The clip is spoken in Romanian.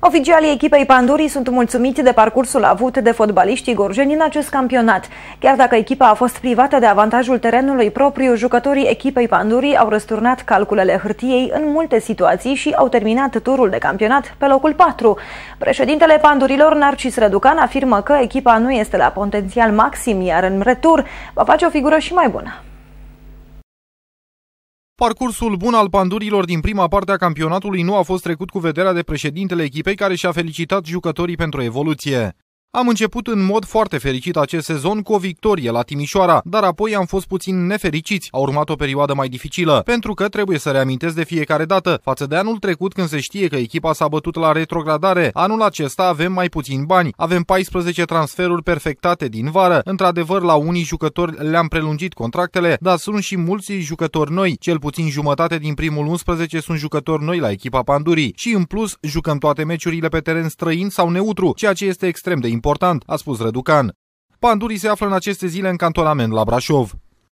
Oficialii echipei Pandurii sunt mulțumiți de parcursul avut de fotbaliștii gorjeni în acest campionat. Chiar dacă echipa a fost privată de avantajul terenului propriu, jucătorii echipei Pandurii au răsturnat calculele hârtiei în multe situații și au terminat turul de campionat pe locul 4. Președintele Pandurilor, Narcis Răducan, afirmă că echipa nu este la potențial maxim, iar în retur va face o figură și mai bună. Parcursul bun al pandurilor din prima parte a campionatului nu a fost trecut cu vederea de președintele echipei care și-a felicitat jucătorii pentru evoluție. Am început în mod foarte fericit acest sezon cu o victorie la Timișoara, dar apoi am fost puțin nefericiți. A urmat o perioadă mai dificilă, pentru că trebuie să reamintesc de fiecare dată, față de anul trecut când se știe că echipa s-a bătut la retrogradare, anul acesta avem mai puțin bani. Avem 14 transferuri perfectate din vară. Într-adevăr, la unii jucători le-am prelungit contractele, dar sunt și mulți jucători noi. Cel puțin jumătate din primul 11 sunt jucători noi la echipa Pandurii. Și în plus, jucăm toate meciurile pe teren străin sau neutru, ceea ce este extrem de important important, a spus Răducan. Pandurii se află în aceste zile în cantonament la Brașov.